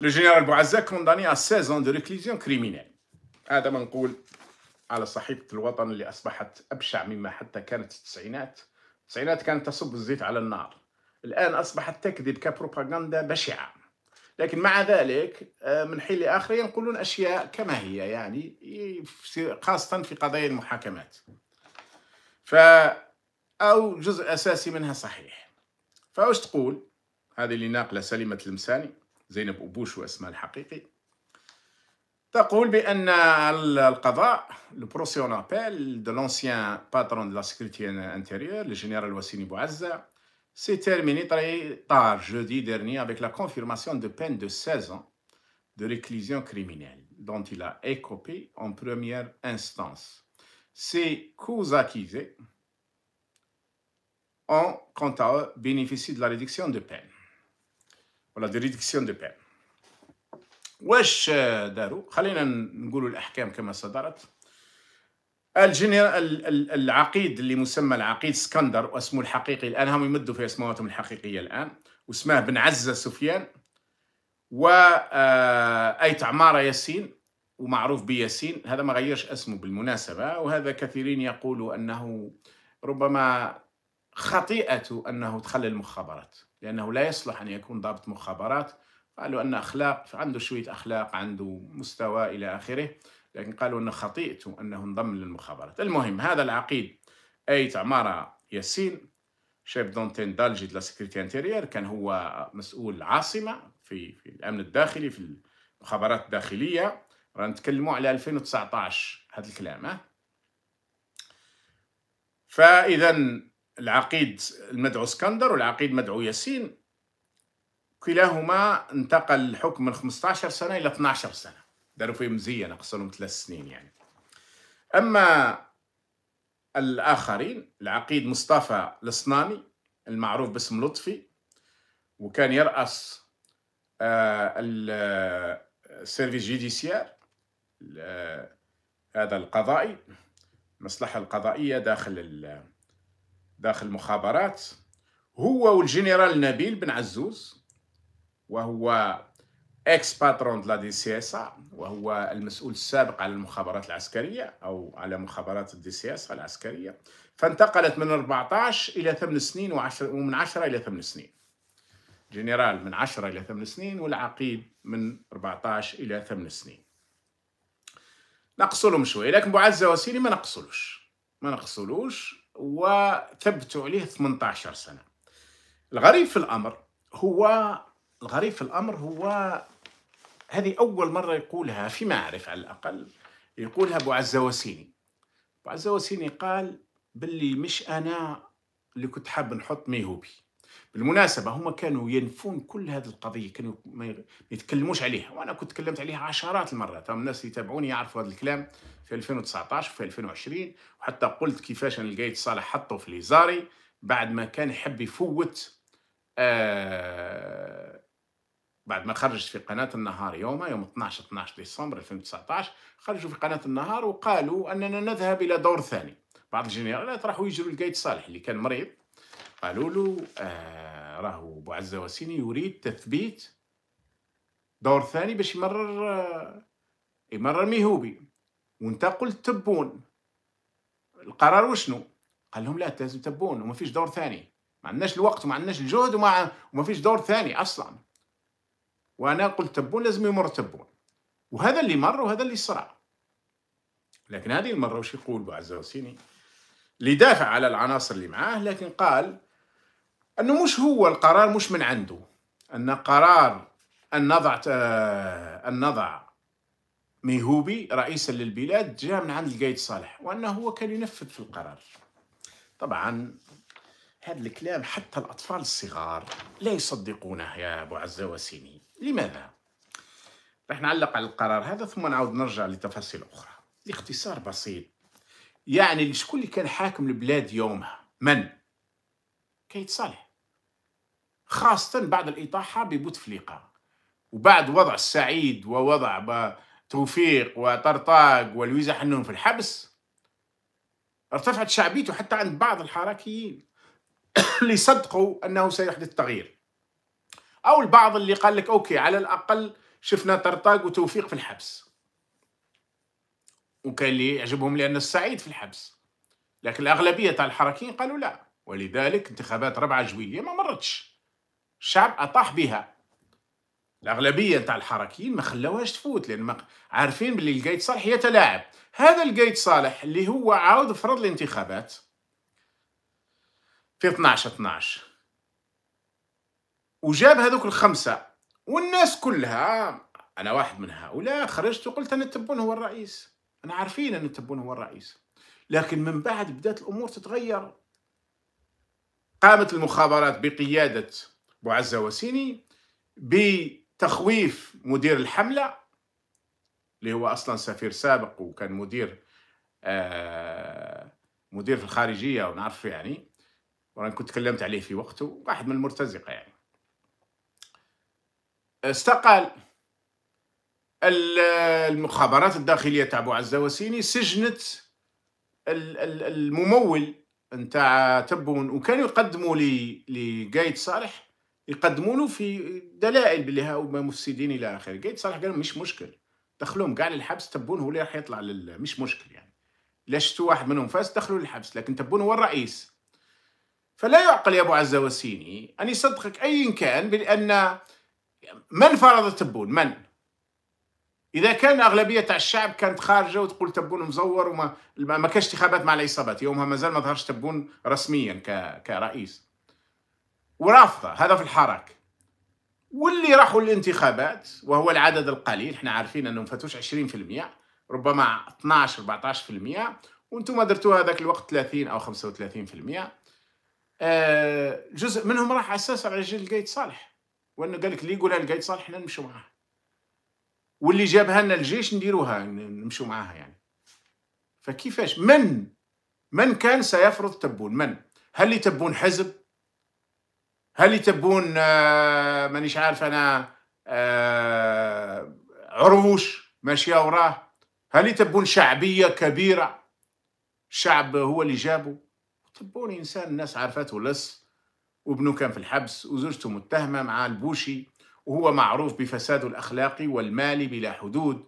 لو جنرال condamné كونداني 16 ans de réclusion criminelle هذا ما نقول على صحيفة الوطن اللي أصبحت أبشع مما حتى كانت في التسعينات التسعينات كانت تصب الزيت على النار الآن أصبحت تكذب كبروباغندا بشعة لكن مع ذلك آه، من حين لآخر ينقلون أشياء كما هي يعني خاصة في قضايا المحاكمات ف أو جزء أساسي منها صحيح فأوش تقول هذه اللي ناقلة سليمة المساني le procès وأسماء الحقيقي تقول بأن القضاء le procès en appel de l'ancien patron de la sécurité intérieure, le général Wassini Bouazza, s'est terminé très tard jeudi dernier avec la confirmation de peine de 16 ans de réclusion criminelle dont il a écopé en première instance. Ces cous acquisées ont, quant à eux, bénéficié de la réduction de peine. ولا دي ريدكسيون دو بان واش داروا خلينا نقولوا الاحكام كما صدرت الجنرال العقيد اللي مسمى العقيد اسكندر واسمه الحقيقي الان هم يمدوا في اسماءاتهم الحقيقيه الان واسمه بن عزه سفيان و آه، ايت عماره ياسين ومعروف بياسين هذا ما غيرش اسمه بالمناسبه وهذا كثيرين يقولوا انه ربما خطيئته انه تخلى المخابرات لأنه لا يصلح أن يكون ضابط مخابرات قالوا أن أخلاق عنده شوية أخلاق عنده مستوى إلى آخره لكن قالوا أنه خطيئته أنه انضم للمخابرات المهم هذا العقيد أي عمارة ياسين شيف دونتين دالجي لا سكرتي انتيرير كان هو مسؤول عاصمة في, في الأمن الداخلي في المخابرات الداخلية رانا نتكلموا على 2019 هذا الكلام ها فإذا العقيد المدعو اسكندر والعقيد مدعو ياسين كلاهما انتقل الحكم من 15 سنة إلى 12 سنة داروا فيه مزية نقصلهم ثلاث سنين يعني أما الآخرين العقيد مصطفى الصناني المعروف باسم لطفي وكان يرأس آه، السيرفيس آه، جيديسيار آه، هذا القضائي المصلحة القضائية داخل داخل المخابرات هو والجنرال نبيل بن عزوز وهو اكس باترون لا دي سي اس وهو المسؤول السابق على المخابرات العسكريه او على مخابرات الدي سي اس العسكريه فانتقلت من 14 الى 8 سنين و10 ومن 10 الى 8 سنين جنرال من 10 الى 8 سنين والعقيد من 14 الى 8 سنين نقصلهم شويه لكن بوعزه وسيلي ما نقصلوش ما نقصلوش وثبتوا عليه 18 سنة الغريب في الأمر هو الغريب في الأمر هو هذه أول مرة يقولها فيما أعرف على الأقل يقولها أبو عزة وسيني أبو عزة وسيني قال باللي مش أنا اللي كنت حاب نحط ميهوبي بالمناسبة هم كانوا ينفون كل هذه القضية كانوا ما يتكلموش عليها وأنا كنت تكلمت عليها عشرات المرات الناس اللي يتابعوني يعرفوا هذا الكلام في 2019 وفي 2020 وحتى قلت كيفاش أنا لقيت صالح حطه في ليزاري بعد ما كان يحب يفوت آه بعد ما خرجت في قناة النهار يوم يوم 12 12 ديسمبر 2019 خرجوا في قناة النهار وقالوا أننا نذهب إلى دور ثاني بعض الجنرالات راحوا يجروا لقيت صالح اللي كان مريض قالوا له آه راهو بو وسيني يريد تثبيت دور ثاني باش يمرر آه يمرر ميهوبي وانت قلت تبون القرار وشنو قال لهم لا لازم تبون وما فيش دور ثاني ما عندناش الوقت وما عندناش الجهد وما وما فيش دور ثاني اصلا وانا قلت تبون لازم يمر تبون وهذا اللي مر وهذا اللي صرع لكن هذه المره وش يقول بو وسيني اللي دافع على العناصر اللي معاه لكن قال أنه مش هو القرار مش من عنده أن قرار أن نضع أه، أن نضع ميهوبي رئيسا للبلاد جاء من عند القايد صالح وأنه هو كان ينفذ في القرار طبعا هذا الكلام حتى الأطفال الصغار لا يصدقونه يا أبو عزة وسيني لماذا؟ راح نعلق على القرار هذا ثم نعود نرجع لتفاصيل أخرى لاختصار بسيط يعني شكون اللي كان حاكم البلاد يومها؟ من؟ كيت صالح خاصة بعد الإطاحة ببوتفليقة وبعد وضع السعيد ووضع توفيق وطرطاق ولويزا حنون في الحبس ارتفعت شعبيته حتى عند بعض الحركيين اللي صدقوا أنه سيحدث تغيير أو البعض اللي قال لك أوكي على الأقل شفنا طرطاق وتوفيق في الحبس وكان اللي يعجبهم لأن السعيد في الحبس لكن الأغلبية تاع الحركيين قالوا لا ولذلك انتخابات ربعة جوية ما مرتش الشعب أطاح بها الأغلبية نتاع الحركيين ما خلاوهاش تفوت لأن ما عارفين باللي القايد صالح يتلاعب هذا القايد صالح اللي هو عاود فرض الانتخابات في 12 12 وجاب هذوك الخمسة والناس كلها أنا واحد من هؤلاء خرجت وقلت انا تبون هو الرئيس أنا عارفين أن تبون هو الرئيس لكن من بعد بدأت الأمور تتغير قامت المخابرات بقيادة بوعزة وسيني بتخويف مدير الحملة اللي هو أصلا سفير سابق وكان مدير آه مدير في الخارجية ونعرف يعني وأنا كنت تكلمت عليه في وقته واحد من المرتزقة يعني استقال المخابرات الداخلية تاع بوعزة وسيني سجنت الممول نتاع تبون وكانوا يقدموا لقايد صالح يقدموا له في دلائل باللي هؤلاء مفسدين الى اخره قايد صالح قال مش مشكل دخلوهم كاع للحبس تبون هو اللي راح يطلع لل... مش مشكل يعني لا شفتوا واحد منهم فاس دخلوا للحبس لكن تبون هو الرئيس فلا يعقل يا ابو عزه وسيني ان يصدقك ايا كان بان من فرض تبون من اذا كان اغلبيه تاع الشعب كانت خارجه وتقول تبون مزور وما ما كانش انتخابات مع العصابات يومها مازال ما ظهرش تبون رسميا ك... كرئيس ورافضه هذا في الحراك واللي راحوا للانتخابات وهو العدد القليل احنا عارفين انهم فاتوش 20% ربما 12 14% وانتم درتوها هذاك الوقت 30 او 35% آه جزء منهم راح اساس على جيل القايد صالح وانه قال لك اللي يقولها القايد صالح احنا نمشوا معاه واللي جابها لنا الجيش نديروها نمشوا معاها يعني فكيفاش من من كان سيفرض تبون من هل تبون حزب هل يتبون آه، مانيش عارف انا آه، عروش ماشية وراه هل يتبون شعبية كبيرة الشعب هو اللي جابه تبون انسان الناس عرفته لص وابنه كان في الحبس وزوجته متهمة مع البوشي وهو معروف بفساده الأخلاقي والمالي بلا حدود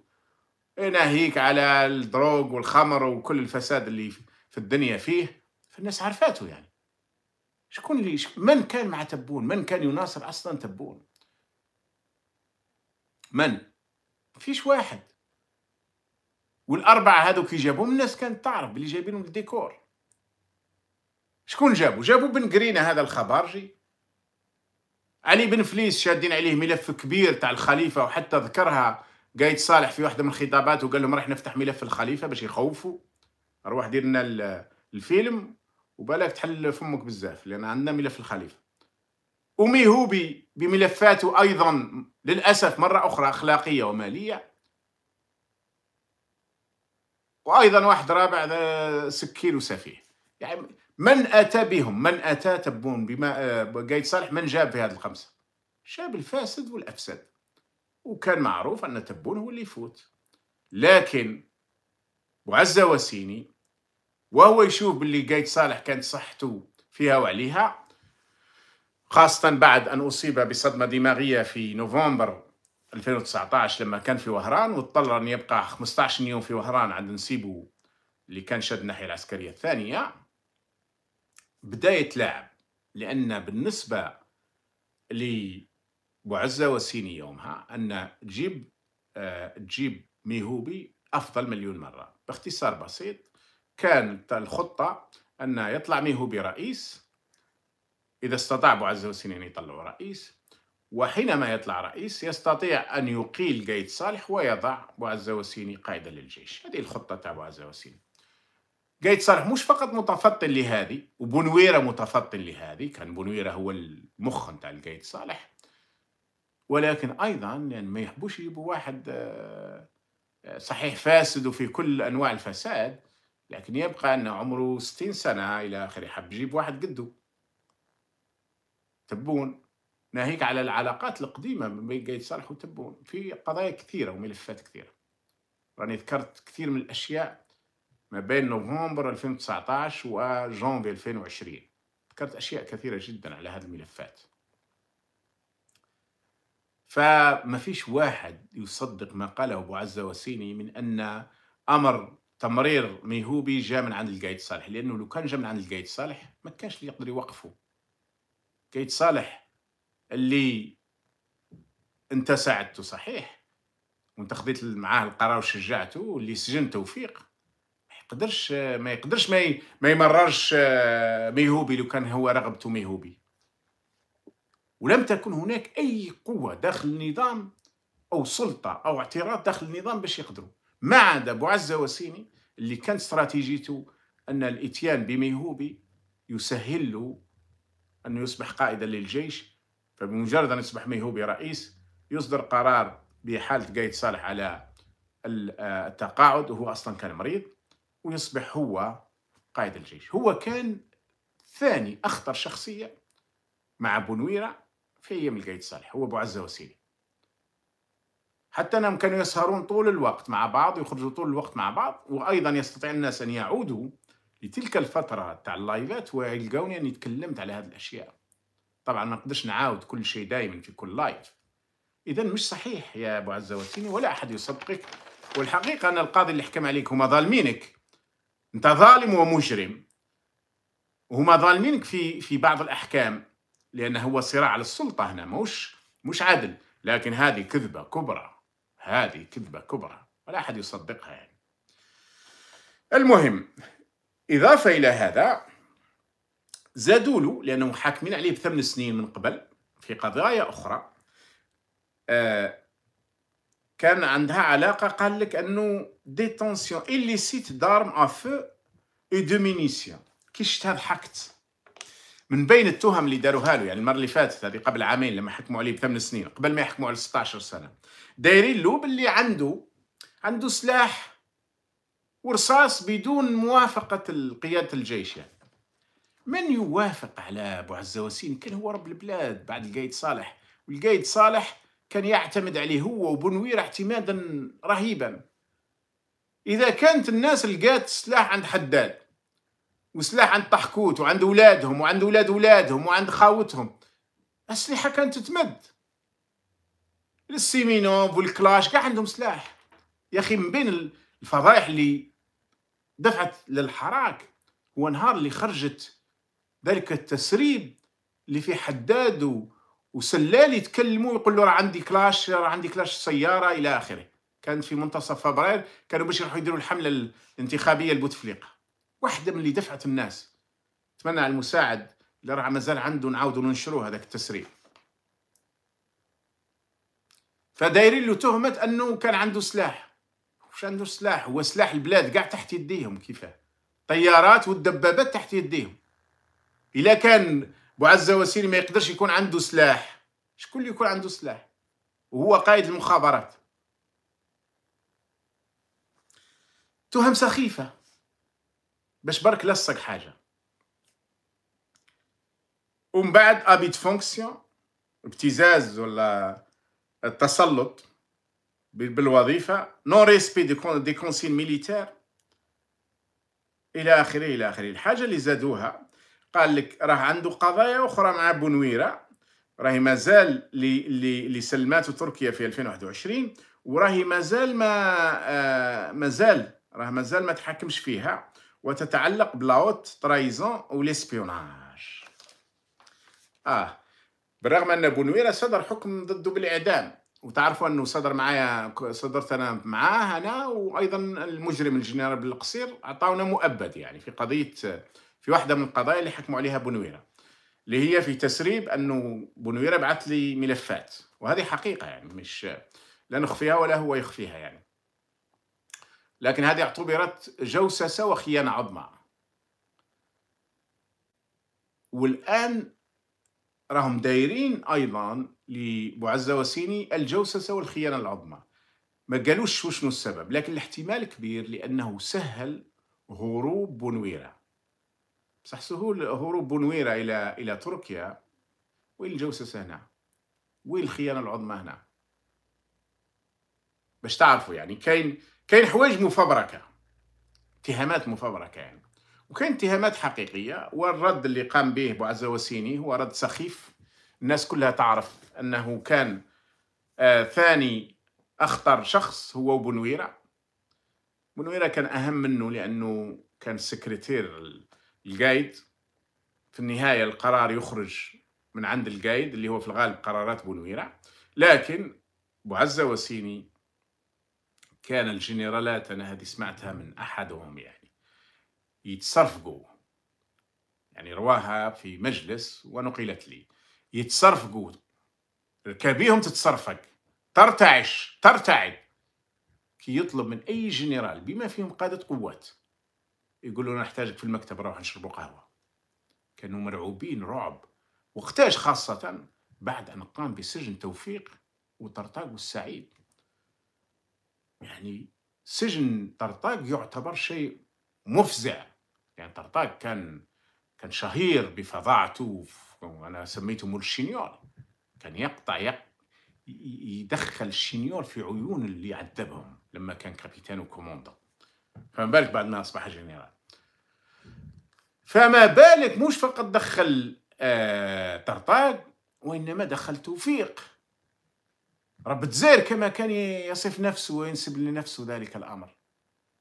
ناهيك على الدروغ والخمر وكل الفساد اللي في الدنيا فيه فالناس عرفاته يعني شكون اللي من كان مع تبون من كان يناصر أصلا تبون من فيش واحد والأربعة كي جابوهم الناس كانت تعرف بلي جايبينهم الديكور شكون جابو؟ جابو بن قرينة هذا الخبارجي علي بن فليس شادين عليه ملف كبير تاع الخليفة وحتى ذكرها قايد صالح في واحدة من الخطابات وقال لهم راح نفتح ملف الخليفة باش يخوفوا أرواح ديرنا الفيلم وبالك تحل فمك بزاف لان عندنا ملف الخليفه وميهوبي بملفاته ايضا للاسف مره اخرى اخلاقيه وماليه وايضا واحد رابع ذا سكير وسفيه يعني من اتى بهم من اتى تبون بما آه، قايد صالح من جاب في هذه الخمسه جاب الفاسد والافسد وكان معروف ان تبون هو اللي يفوت لكن معزه وسيني وهو يشوف باللي قايد صالح كانت صحته فيها وعليها خاصة بعد أن أصيب بصدمة دماغية في نوفمبر 2019 لما كان في وهران واضطر أن يبقى 15 يوم في وهران عند نسيبه اللي كان شد الناحية العسكرية الثانية بدا يتلاعب لأن بالنسبة لبعزة وسيني يومها أن تجيب تجيب آه، ميهوبي أفضل مليون مرة باختصار بسيط كانت الخطة أن يطلع ميهو برئيس إذا استطاع بوعزه السنين أن يطلعوا رئيس وحينما يطلع رئيس يستطيع أن يقيل قايد صالح ويضع بوعزة وسيني قائدا للجيش هذه الخطة تاع بوعزة وسيني قايد صالح مش فقط متفطن لهذه وبنويرة متفطن لهذه كان بنويرة هو المخ نتاع القايد صالح ولكن أيضا لأن يعني ما يحبوش يجيبوا واحد آه، صحيح فاسد وفي كل أنواع الفساد لكن يبقى أنه عمره ستين سنة إلى آخره حب يجيب واحد قده تبون ناهيك على العلاقات القديمة بين قايد صالح وتبون في قضايا كثيرة وملفات كثيرة راني ذكرت كثير من الأشياء ما بين نوفمبر 2019 وجونفي 2020 ذكرت أشياء كثيرة جدا على هذه الملفات فما فيش واحد يصدق ما قاله أبو عزة وسيني من أن أمر تمرير ميهوبي جاء من عند القايد صالح لانه لو كان جاء من عند القايد صالح ما كانش اللي يقدر يوقفه قايد صالح اللي انت ساعدته صحيح وانت خديت معاه القرار وشجعته واللي سجن توفيق ما يقدرش ما يقدرش ما, ما يمررش آه، ميهوبي لو كان هو رغبته ميهوبي ولم تكن هناك اي قوه داخل النظام او سلطه او اعتراض داخل النظام باش يقدروا ما عدا ابو عزه وسيني اللي كان استراتيجيته ان الاتيان بميهوبي يسهل له أن يصبح قائدا للجيش فبمجرد ان يصبح ميهوبي رئيس يصدر قرار بحاله قايد صالح على آه، التقاعد وهو اصلا كان مريض ويصبح هو قائد الجيش هو كان ثاني اخطر شخصيه مع بنويره في ايام القايد صالح هو ابو عزه حتى أنهم كانوا يسهرون طول الوقت مع بعض ويخرجوا طول الوقت مع بعض وأيضا يستطيع الناس أن يعودوا لتلك الفترة تاع اللايفات ويلقوني أني تكلمت على هذه الأشياء طبعا ما نقدرش نعاود كل شيء دائما في كل لايف إذا مش صحيح يا أبو عزة وتيني ولا أحد يصدقك والحقيقة أن القاضي اللي حكم عليك هما ظالمينك أنت ظالم ومجرم وهما ظالمينك في في بعض الأحكام لأنه هو صراع على السلطة هنا مش مش عدل لكن هذه كذبة كبرى هذه كذبة كبرى ولا أحد يصدقها يعني المهم إضافة إلى هذا زادوا له لأنهم حاكمين عليه بثمان سنين من قبل في قضايا أخرى آه كان عندها علاقة قال لك أنه ديتونسيون إليسيت دارم أفو أو دو مينيسيون كي شفت ضحكت من بين التهم اللي داروها له يعني المره اللي فاتت هذه قبل عامين لما حكموا عليه بثمان سنين قبل ما يحكموا على 16 سنه دايرين له باللي عنده عنده سلاح ورصاص بدون موافقه قياده الجيش يعني. من يوافق على ابو عزه وسيم كان هو رب البلاد بعد القايد صالح والقايد صالح كان يعتمد عليه هو وبنوير اعتمادا رهيبا اذا كانت الناس لقات سلاح عند حداد وسلاح عند طحكوت وعند ولادهم وعند ولاد ولادهم وعند خاوتهم أسلحة كانت تتمد السيمينوف والكلاش كاع عندهم سلاح يا أخي من بين الفضائح اللي دفعت للحراك هو نهار اللي خرجت ذلك التسريب اللي في حداد وسلال يتكلموا يقول له راه عندي كلاش راه عندي كلاش سياره الى اخره كانت في منتصف فبراير كانوا باش يروحوا يديروا الحمله الانتخابيه لبوتفليقه واحده من اللي دفعت الناس اتمنى على المساعد اللي راه مازال عنده نعاودوا ننشروا هذاك التسريح فدايرين له تهمه انه كان عنده سلاح واش عنده سلاح هو سلاح البلاد قاع تحت يديهم كيفاه طيارات والدبابات تحت يديهم الا كان بوعزه وسيري ما يقدرش يكون عنده سلاح شكون اللي يكون عنده سلاح وهو قائد المخابرات تهم سخيفه باش برك لصق حاجه ومن بعد ابيت فونكسيون ابتزاز ولا التسلط بالوظيفه نون ريسبي دي, كون دي كونسين ميليتير الى اخره الى اخره الحاجه اللي زادوها قال لك راه عنده قضايا اخرى مع بنويره راهي مازال اللي لي سلمات تركيا في 2021 وراهي مازال ما آه مازال راه مازال ما تحكمش فيها وتتعلق بلاوت ترايزون وليسبيوناج اه بالرغم ان بونويرا صدر حكم ضده بالاعدام وتعرفوا انه صدر معايا صدرت انا معاه انا وايضا المجرم الجنرال بالقصير عطاونا مؤبد يعني في قضيه في واحده من القضايا اللي حكموا عليها بونويرا اللي هي في تسريب انه بونويرا بعث لي ملفات وهذه حقيقه يعني مش لا نخفيها ولا هو يخفيها يعني لكن هذه اعتبرت جوسسة وخيانة عظمى والآن راهم دايرين أيضا لبعزة وسيني الجوسسة والخيانة العظمى ما قالوش وشنو السبب لكن الاحتمال كبير لأنه سهل هروب بنويرة صح سهول هروب بنويرة إلى إلى تركيا وين الجوسسة هنا وين الخيانة العظمى هنا باش تعرفوا يعني كاين كاين حوايج مفبركه اتهامات مفبركه يعني وكاين اتهامات حقيقيه والرد اللي قام به وسيني هو رد سخيف الناس كلها تعرف انه كان آه ثاني اخطر شخص هو بنويره بنويره كان اهم منه لانه كان سكرتير القايد في النهايه القرار يخرج من عند القايد اللي هو في الغالب قرارات بنويره لكن بوعزه وسيني كان الجنرالات أنا هذه سمعتها من أحدهم يعني يتصرفقوا يعني رواها في مجلس ونقلت لي يتصرفقوا ركابيهم تتصرفق ترتعش ترتعد كي يطلب من أي جنرال بما فيهم قادة قوات يقولوا انا نحتاجك في المكتب روح نشربوا قهوة كانوا مرعوبين رعب وقتاش خاصة بعد أن قام بسجن توفيق وطرطاق السعيد يعني سجن طرطاق يعتبر شيء مفزع يعني طرطاق كان كان شهير بفظاعته وانا سميته مول كان يقطع يق... يدخل الشينيور في عيون اللي عذبهم لما كان كابيتان وكوموندو فما بالك بعد ما اصبح جنرال فما بالك مش فقط دخل آه طرطاق وانما دخل توفيق رب زير كما كان يصف نفسه وينسب لنفسه ذلك الأمر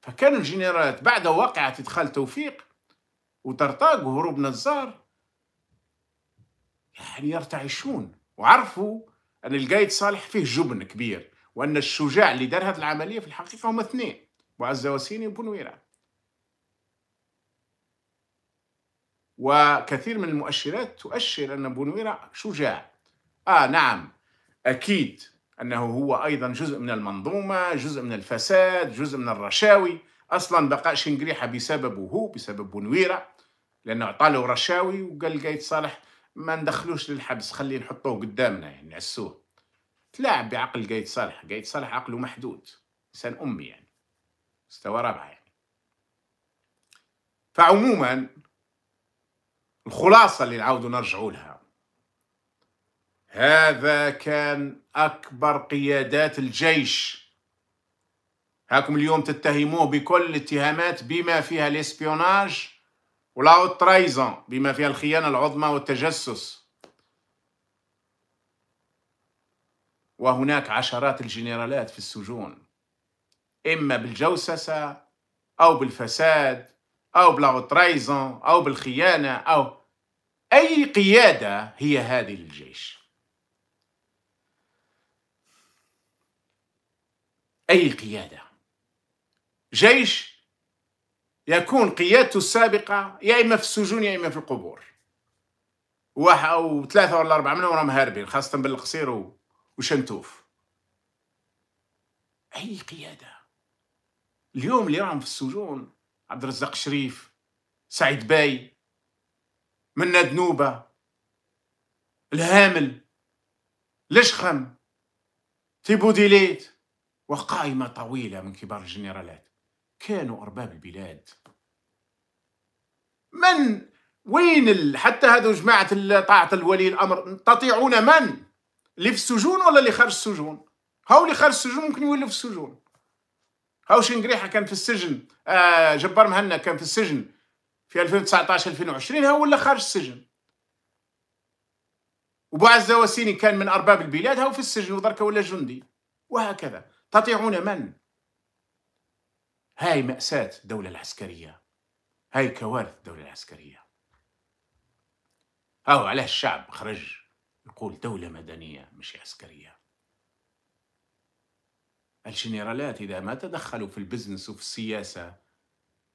فكان الجنرالات بعد وقعة إدخال توفيق وطرطاق وهروب نزار يعني يرتعشون وعرفوا أن القايد صالح فيه جبن كبير وأن الشجاع اللي دار هذه العملية في الحقيقة هم اثنين وعزة وسيني وبنويرة وكثير من المؤشرات تؤشر أن بنويرة شجاع آه نعم أكيد أنه هو أيضا جزء من المنظومة جزء من الفساد جزء من الرشاوي أصلا بقاء شنقريحة بسببه هو بسبب بنويرة لأنه عطاله رشاوي وقال قايد صالح ما ندخلوش للحبس خليه نحطوه قدامنا يعني نعسوه تلاعب بعقل قايد صالح قايد صالح عقله محدود إنسان أمي يعني مستوى رابعة يعني فعموما الخلاصة اللي نعاودو نرجعولها هذا كان أكبر قيادات الجيش هاكم اليوم تتهموه بكل الاتهامات بما فيها الاسبيوناج ولا ترايزون بما فيها الخيانة العظمى والتجسس وهناك عشرات الجنرالات في السجون إما بالجوسسة أو بالفساد أو بلاغوترايزون أو بالخيانة أو أي قيادة هي هذه للجيش أي قيادة جيش يكون قيادته السابقة يا إما في السجون يا إما في القبور واحد أو ثلاثة ولا أربعة منهم راهم هاربين خاصة بالقصير وشنتوف أي قيادة اليوم اللي راهم في السجون عبد الرزاق شريف سعيد باي منا دنوبة الهامل لشخم تيبوديليت وقائمة طويلة من كبار الجنرالات كانوا أرباب البلاد من وين ال... حتى هذو جماعة طاعة الولي الأمر تطيعون من اللي في السجون ولا اللي خارج السجون هاو اللي خارج السجون ممكن يولي في السجون هاو شنقريحة كان في السجن آه جبار مهنا كان في السجن في 2019 2020 هاو ولا خارج السجن وبعز الزواسيني كان من ارباب البلاد هاو في السجن ودركه ولا جندي وهكذا تطيعون من؟ هاي مأساة الدولة العسكرية هاي كوارث الدولة العسكرية أو على الشعب خرج يقول دولة مدنية مش عسكرية الجنرالات إذا ما تدخلوا في البزنس وفي السياسة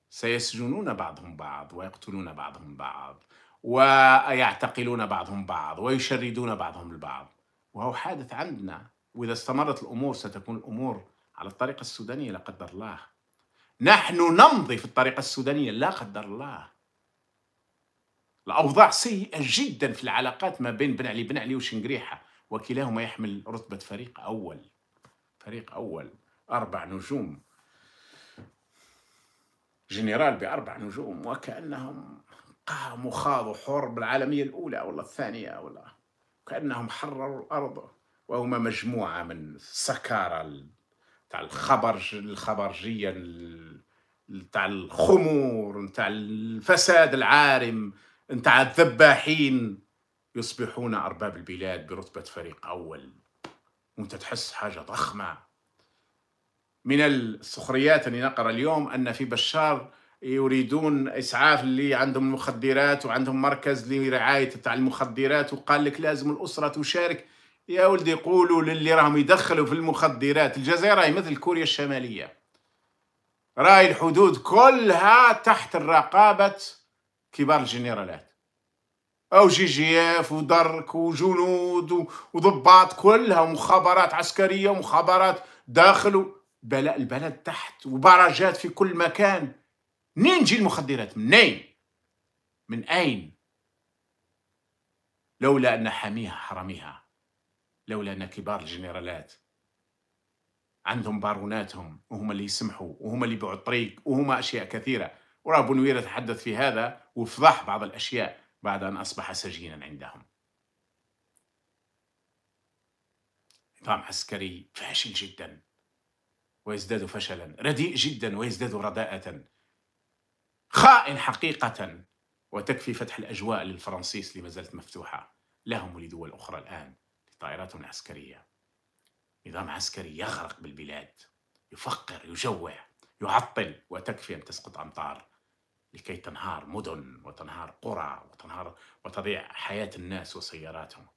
سيسجنون بعضهم بعض ويقتلون بعضهم بعض ويعتقلون بعضهم بعض ويشردون بعضهم البعض وهو حادث عندنا واذا استمرت الامور ستكون الامور على الطريقه السودانيه لا قدر الله نحن نمضي في الطريقه السودانيه لا قدر الله الاوضاع سيئه جدا في العلاقات ما بين بن علي بن علي وشنقريحه وكلاهما يحمل رتبه فريق اول فريق اول اربع نجوم جنرال باربع نجوم وكانهم قاموا خاضوا حرب العالميه الاولى ولا الثانيه ولا كانهم حرروا الارض وهما مجموعة من السكارة تاع الخبر الخبرجية تاع الخمور تاع الفساد العارم تاع الذباحين يصبحون أرباب البلاد برتبة فريق أول وانت تحس حاجة ضخمة من السخريات اللي نقرأ اليوم أن في بشار يريدون اسعاف اللي عندهم المخدرات وعندهم مركز لرعايه تاع المخدرات وقال لك لازم الاسره تشارك يا ولدي قولوا للي راهم يدخلوا في المخدرات الجزائر هي مثل كوريا الشمالية راي الحدود كلها تحت الرقابة كبار الجنرالات أو جي جي اف ودرك وجنود وضباط كلها ومخابرات عسكرية ومخابرات داخل بلاء البلد تحت وبراجات في كل مكان منين تجي المخدرات منين من أين لولا أن حاميها حرميها لولا أن كبار الجنرالات عندهم باروناتهم وهم اللي يسمحوا وهم اللي يبيعوا الطريق وهم أشياء كثيرة وراه بنويره تحدث في هذا وفضح بعض الأشياء بعد أن أصبح سجينا عندهم نظام عسكري فاشل جدا ويزداد فشلا رديء جدا ويزداد رداءة خائن حقيقة وتكفي فتح الأجواء للفرنسيس اللي ما زالت مفتوحة لهم ولدول أخرى الآن طائرات عسكرية نظام عسكري يغرق بالبلاد يفقر يجوع يعطل وتكفي أن تسقط أمطار لكي تنهار مدن وتنهار قرى وتنهار وتضيع حياة الناس وسياراتهم